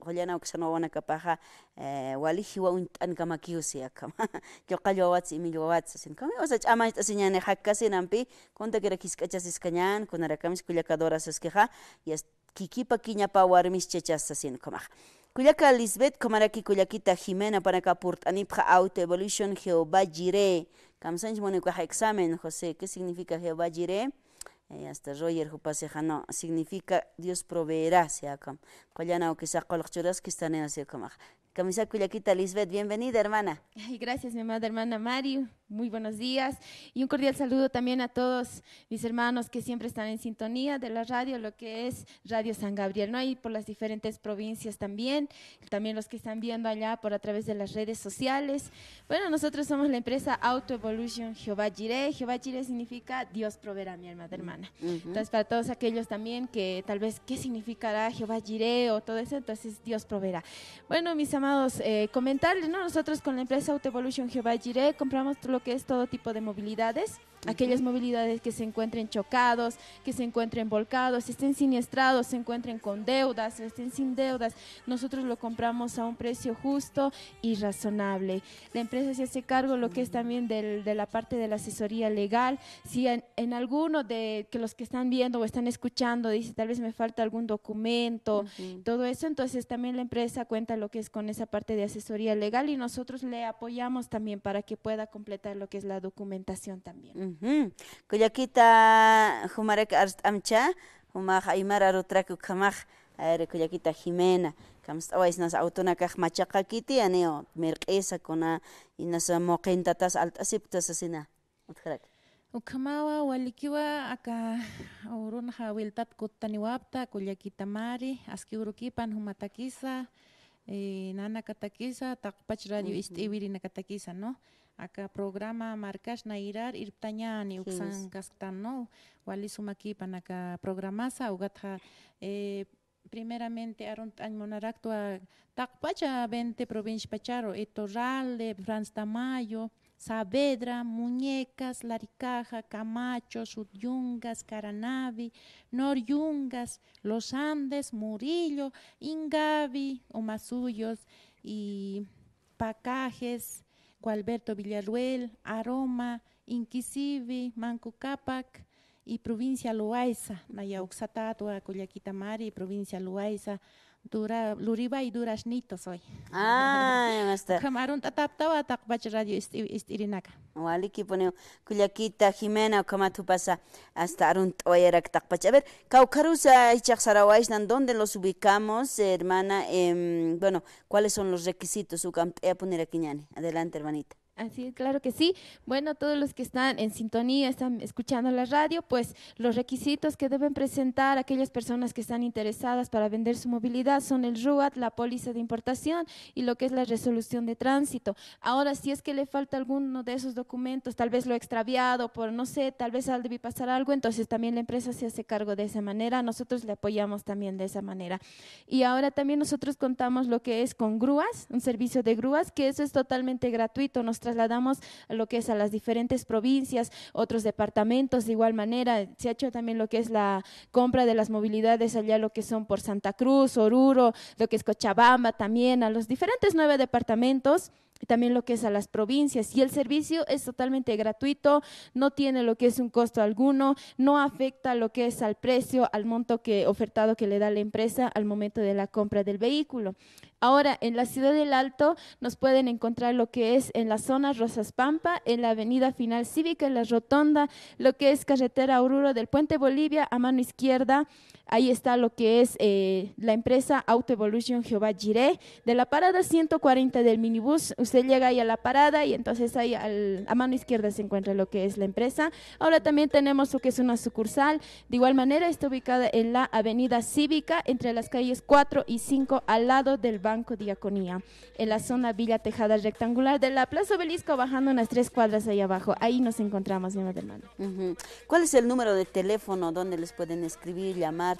qullana wa kishan wawanakapaja eh, waliji wawintan kamakiusiakama lloqallo wawatsi imi lluwawatsi asinkami osa ch'amanta asiñani jakasinampi kuntakira kisk'achasiskañan kunarakamish kullakadorasaskija yas kikipa kiñapa warmis chachas asinkomaj kullaka lisbet kumaraki kullakita jimena panakapurt anipha auto evolution jehova jiré kamsanchi munikuaja examen josé qué significa jehova jiré y eh, hasta Roger no significa Dios proveerá, se acá. ya o que sacó las churas que están en el Camisa Cuyaquita Lisbeth, bienvenida, hermana. gracias, mi amada hermana Mari. Muy buenos días. Y un cordial saludo también a todos mis hermanos que siempre están en sintonía de la radio, lo que es Radio San Gabriel, ¿no? Y por las diferentes provincias también. También los que están viendo allá por a través de las redes sociales. Bueno, nosotros somos la empresa Auto Evolution Jehová Jireh. Jehová Jireh significa Dios proveerá, mi mm, hermana hermana. Entonces, para todos aquellos también que tal vez, ¿qué significará Jehová Jireh o todo eso? Entonces, Dios proveerá. Bueno, mis eh, comentarles, Nosotros con la empresa Auto Evolution Jehová compramos compramos lo que es todo tipo de movilidades aquellas movilidades que se encuentren chocados, que se encuentren volcados, estén siniestrados, se encuentren con deudas, estén sin deudas. Nosotros lo compramos a un precio justo y razonable. La empresa se hace cargo lo que es también del, de la parte de la asesoría legal. Si en, alguno de que los que están viendo o están escuchando dice tal vez me falta algún documento, todo eso, entonces también la empresa cuenta lo que es con esa parte de asesoría legal y nosotros le apoyamos también para que pueda completar lo que es la documentación también. Kullakita humarek arst amcha, humaq aymara rutraku kamaq, ari kullakita Jimena, kamst awais oh, nas autona kaq machaqa kiti aneo merqesa kuna inas moqentatas altasiptas asina. Utkarak. Ukamawa walikiwa aka urunha wiltat kuttaniwapta mari, aski urukipan humatakisa eh, katakisa taqpach radio mm -hmm. katakisa no acá programa marcas nairar Irptañani uksan gastan no wali acá programasa ugatha eh, primeramente aron monaractua tacpacha vente provincia pacharo etorralde franz tamayo Saavedra, Muñecas, Laricaja, Camacho, Sudyungas, Caranavi, Noryungas, Los Andes, Murillo, Ingavi, Omasuyos y Pacajes, Gualberto Villaruel, Aroma, Inquisivi, Manco Cápac y provincia Loaiza, Nayauxatatua, y provincia Loaiza, dura y durashnitos hoy. Ah, master. Kamarunta taptawa taqpach radio istirinaka. que poneo kullakita Jimena kama tu pasa hasta arun toyerak taqpach. A ver, Caucarusa y Chaxarawaishnan, ¿dónde los ubicamos, hermana? Eh, bueno, ¿cuáles son los requisitos? Eh, a poner aquí, Adelante, hermanita. Así claro que sí. Bueno, todos los que están en sintonía, están escuchando la radio, pues los requisitos que deben presentar aquellas personas que están interesadas para vender su movilidad son el RUAT, la póliza de importación y lo que es la resolución de tránsito. Ahora, si es que le falta alguno de esos documentos, tal vez lo extraviado por, no sé, tal vez al pasar algo, entonces también la empresa se hace cargo de esa manera, nosotros le apoyamos también de esa manera. Y ahora también nosotros contamos lo que es con grúas, un servicio de grúas, que eso es totalmente gratuito, nos trasladamos lo que es a las diferentes provincias, otros departamentos de igual manera. Se ha hecho también lo que es la compra de las movilidades allá, lo que son por Santa Cruz, Oruro, lo que es Cochabamba también, a los diferentes nueve departamentos también lo que es a las provincias. Y el servicio es totalmente gratuito, no tiene lo que es un costo alguno, no afecta lo que es al precio, al monto que, ofertado que le da la empresa al momento de la compra del vehículo. Ahora, en la ciudad del Alto nos pueden encontrar lo que es en la zona Rosas Pampa, en la avenida Final Cívica, en la Rotonda, lo que es carretera Oruro del Puente Bolivia a mano izquierda, Ahí está lo que es eh, la empresa Auto Evolution Jehová Jiré. De la parada 140 del minibús, usted llega ahí a la parada y entonces ahí al, a mano izquierda se encuentra lo que es la empresa. Ahora también tenemos lo que es una sucursal. De igual manera está ubicada en la avenida Cívica, entre las calles 4 y 5, al lado del Banco Diaconía, en la zona Villa Tejada Rectangular de la Plaza Obelisco, bajando unas tres cuadras ahí abajo. Ahí nos encontramos, mi hermano. ¿Cuál es el número de teléfono donde les pueden escribir, llamar?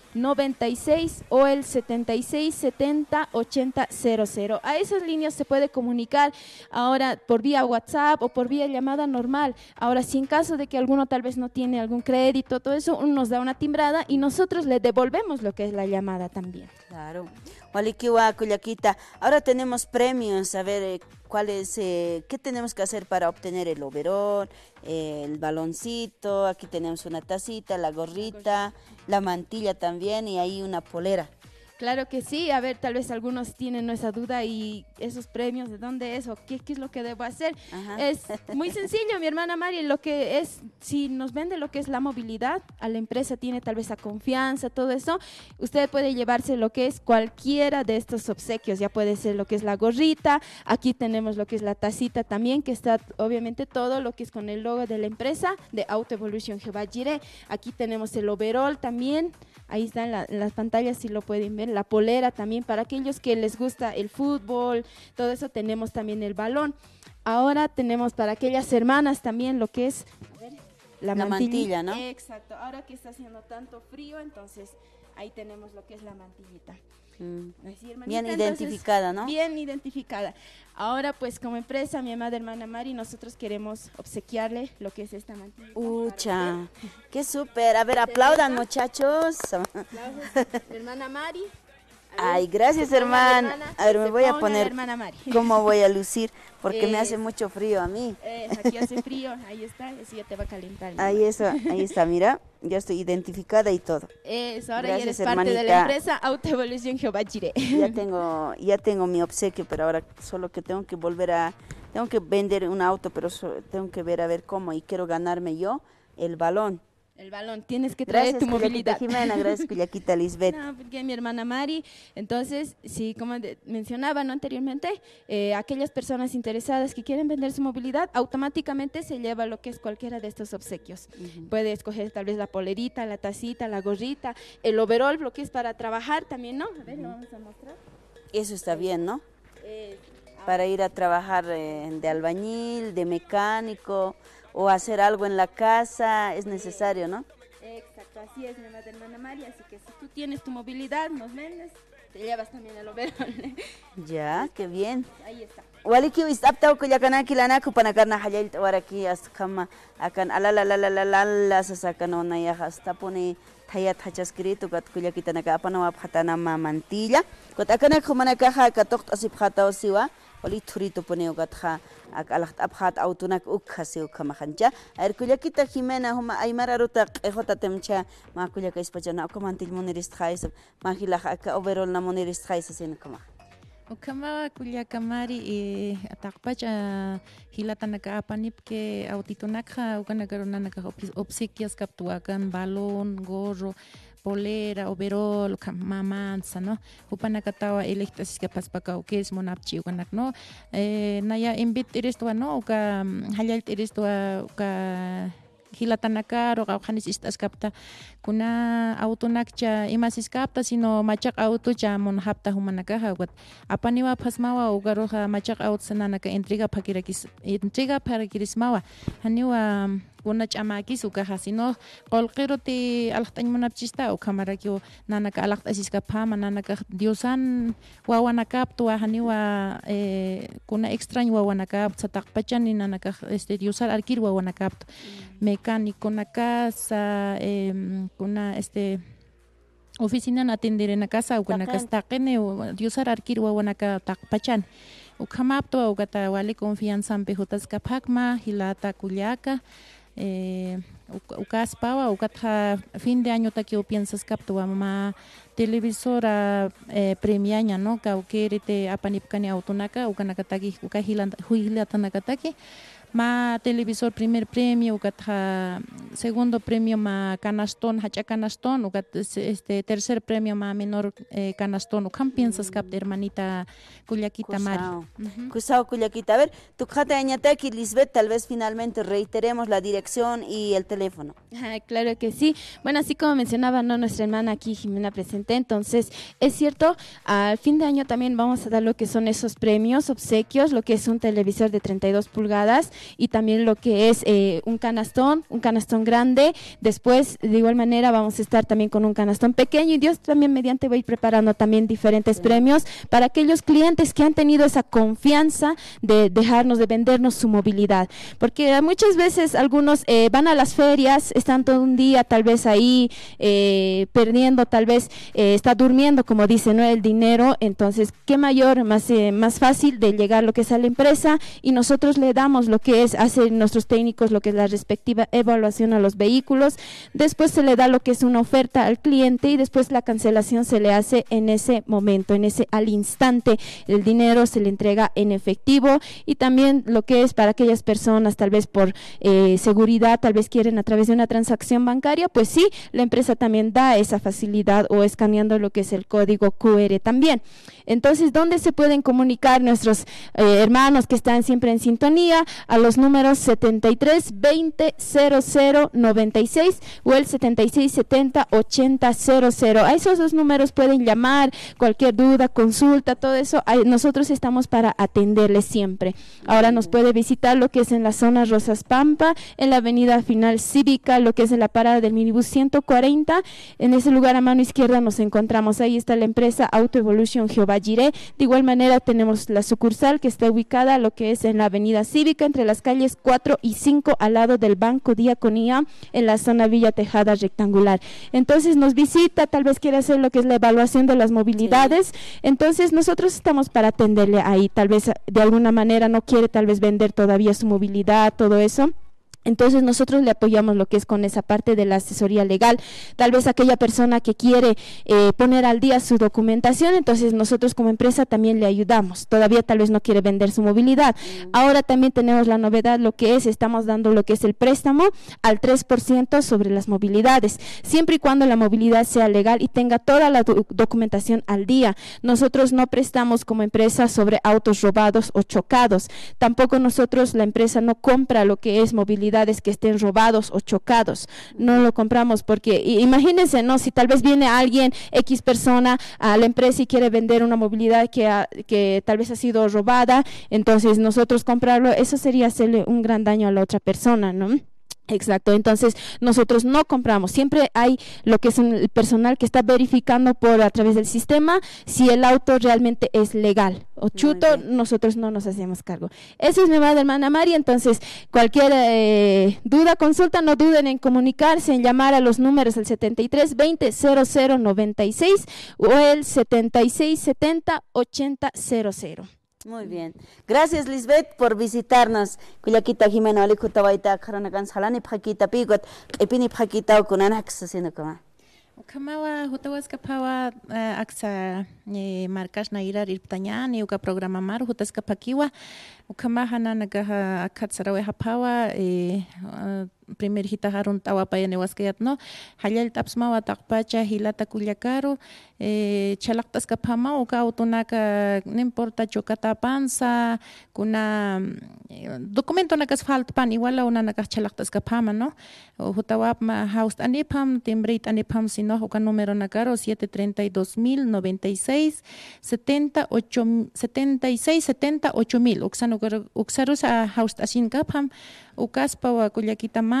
96 o el 76 70 80 A esas líneas se puede comunicar ahora por vía WhatsApp o por vía llamada normal. Ahora, si en caso de que alguno tal vez no tiene algún crédito, todo eso nos da una timbrada y nosotros le devolvemos lo que es la llamada también. Claro. Cuyaquita. Ahora tenemos premios, a ver eh, cuáles, eh, qué tenemos que hacer para obtener el overón, el baloncito, aquí tenemos una tacita, la gorrita, la mantilla también y ahí una polera. Claro que sí, a ver, tal vez algunos tienen esa duda y esos premios, ¿de dónde es o qué, es lo que debo hacer? Es muy sencillo, mi hermana Mari, lo que es, si nos vende lo que es la movilidad, a la empresa tiene tal vez la confianza, todo eso, usted puede llevarse lo que es cualquiera de estos obsequios, ya puede ser lo que es la gorrita, aquí tenemos lo que es la tacita también, que está obviamente todo lo que es con el logo de la empresa de Auto Evolution Jehová Aquí tenemos el overall también, ahí están las pantallas si lo pueden ver la polera también, para aquellos que les gusta el fútbol, todo eso tenemos también el balón. Ahora tenemos para aquellas hermanas también lo que es la, mantilla, mantilla, ¿no? Exacto, ahora que está haciendo tanto frío, entonces ahí tenemos lo que es la mantillita. Mm. bien identificada, ¿no? Bien identificada. Ahora, pues como empresa, mi amada hermana Mari, nosotros queremos obsequiarle lo que es esta mantilla. ¡Ucha! ¡Qué súper! A ver, aplaudan, muchachos. hermana Mari. Ay, gracias, hermana. A ver, me voy a poner cómo voy a lucir, porque me hace mucho frío a mí. aquí hace frío, ahí está, así ya te va a calentar. Ahí, está, ahí está, mira, ya estoy identificada y todo. Eso, ahora ya eres parte de la empresa Autoevolución Jehová Ya tengo, ya tengo mi obsequio, pero ahora solo que tengo que volver a, tengo que vender un auto, pero tengo que ver a ver cómo y quiero ganarme yo el balón. El balón, tienes que traer tu movilidad. Jimena, gracias, Cuyaquita Lisbeth. No, porque mi hermana Mari. Entonces, sí, como mencionaba anteriormente, eh, aquellas personas interesadas que quieren vender su movilidad, automáticamente se lleva lo que es cualquiera de estos obsequios. Puede escoger tal vez la polerita, la tacita, la gorrita, el overall, lo que es para trabajar también, ¿no? A ver, lo vamos a mostrar. Eso está bien, ¿no? Ah. para ir a trabajar eh, de albañil, de mecánico, o hacer algo en la casa, es necesario, ¿no? Exacto, así es, mi amada hermana María. Así que si tú tienes tu movilidad, nos vendes, te llevas también el overol. ¿eh? ya, qué bien. Ahí está. Waliki wisapta ko yakana kilana ko panakarna hayal waraki askama akan ala la la la la la sasakano na ya hasta pone thaya thachas krito kat kuya kitana ka apana wap hatana ma mantilla ko akana ko manaka ha katok asip hataw siwa oli thurito poneogatja alajt'apjat awtunak ukha siwkhamajancha arkullakita jimena huma aymara ruta q'ijotatemcha maqullakaspachana ukamantilmuniristqaysa majilaj aka overolnamuniristqaysa kuma Ukama kullakamari e, ataqpacha hilatanaka apanipke awtitunakha kapis obsequias kaptuakan balon gorro polera, overol, mamansa, no? Upana katawa elektas ka paspaka o kes monapchi o kanak, no? Eh, naya imbit iris tua, no? Uka halyalt mm, iris tua, uka... hilatanaka rogawhanis kapta kuna autonakcha imasis kapta sino machaq autocha hapta humanaka wat apaniwa phasmawa ugaroha machaq intriga entrega intriga entrega mawa haniwa kuna ch'amakis ukaja sino qolqiroti alaqt'añmunapchista uqhamarakiu nanaka alaqt'asisqa phama nanaka diosan wawanakap tuwa haniwa eh, kuna extraño wawanakap sataqpachani nanaka este diosar arkir wawanakaptu mecánico en la casa, eh, una este oficina en atender en la casa o casa acá taquen o dios arquir o en la casa o camapto o vale confianza en pejotas capacma hilata eh, o caspawa o fin de año taquio piensas capto a mamá televisora eh, no que o te apanipcani autonaka o canacataki o ma televisor primer premio segundo premio ma canastón hacha canastón este tercer premio ma menor canastón eh, ...¿qué piensas cap de hermanita Cuyaquita Mari Cusao a ver tu jata aquí Lisbeth tal vez finalmente reiteremos la dirección y el teléfono claro que sí bueno así como mencionaba no nuestra hermana aquí Jimena presente entonces es cierto al fin de año también vamos a dar lo que son esos premios obsequios lo que es un televisor de 32 pulgadas y también lo que es eh, un canastón, un canastón grande. Después, de igual manera, vamos a estar también con un canastón pequeño y Dios también mediante voy preparando también diferentes premios para aquellos clientes que han tenido esa confianza de dejarnos, de vendernos su movilidad. Porque muchas veces algunos eh, van a las ferias, están todo un día tal vez ahí eh, perdiendo, tal vez está durmiendo, como dice, ¿no? El dinero. Entonces, qué mayor, más, más fácil de llegar lo que es a la empresa y nosotros le damos lo que que es hacer nuestros técnicos lo que es la respectiva evaluación a los vehículos, después se le da lo que es una oferta al cliente y después la cancelación se le hace en ese momento, en ese al instante, el dinero se le entrega en efectivo y también lo que es para aquellas personas tal vez por eh, seguridad, tal vez quieren a través de una transacción bancaria, pues sí, la empresa también da esa facilidad o escaneando lo que es el código QR también. Entonces, ¿dónde se pueden comunicar nuestros eh, hermanos que están siempre en sintonía? A los números 73 20 o el 76 70 80 A esos dos números pueden llamar, cualquier duda, consulta, todo eso. Nosotros estamos para atenderles siempre. Ahora nos puede visitar lo que es en la zona Rosas Pampa, en la avenida final cívica, lo que es en la parada del minibus 140. En ese lugar a mano izquierda nos encontramos. Ahí está la empresa Auto Evolution Jehová De igual manera tenemos la sucursal que está ubicada lo que es en la avenida cívica entre las calles 4 y 5 al lado del Banco Diaconía en la zona Villa Tejada rectangular. Entonces nos visita, tal vez quiere hacer lo que es la evaluación de las movilidades. Entonces nosotros estamos para atenderle ahí. Tal vez eh, de alguna manera no quiere tal vez vender todavía su movilidad, todo eso. Entonces nosotros le apoyamos lo que es con esa parte de la asesoría legal. Tal vez aquella persona que quiere eh, poner al día su documentación, entonces nosotros como empresa también le ayudamos. Todavía tal vez no quiere vender su movilidad. Mm. Ahora también tenemos la novedad, lo que es, estamos dando lo que es el préstamo al 3% sobre las movilidades, siempre y cuando la movilidad sea legal y tenga toda la documentación al día. Nosotros no prestamos como empresa sobre autos robados o chocados. Tampoco nosotros, la empresa no compra lo que es movilidad que estén robados o chocados. No lo compramos porque imagínense, ¿no? Si tal vez viene alguien, X persona a la empresa y quiere vender una movilidad que, que tal vez ha sido robada, entonces nosotros comprarlo, eso sería hacerle un gran daño a la otra persona, ¿no? Exacto, entonces nosotros no compramos, siempre hay lo que es el personal que está verificando por a través del sistema si el auto realmente es legal o chuto, nosotros no nos hacemos cargo. Eso es mi madre hermana María, entonces cualquier eh, duda, consulta, no duden en comunicarse, en llamar a los números el 73 20 00 96 o el 76 70 80 00. Muy bien. Gracias, Lisbeth, por visitarnos. Kuyakita Jimeno, Olikuta Baita, Karanagan Salani Paquita Pigot, Epini Paquita Okunan Aksasino Kama. Kamawa, Hutawaskapawa, Aksa, Marcash Naira Irptañan, Yuka Programa Mar, Hutaskapakiwa, Ukamahana Nagaha Akatsarawe Hapawa, primer hita jarun no no hallal tapsmawa hilata kullakaro eh, kapama o uka utunaka no importa chokata panza kuna eh, documento nakas pan iguala unanakaj chalactas kapama no anipam timbreit anipam sino uka número nakaro 732096 78 76 70 8000 uksarusa haust'ashinkapham ukaspa wa ma.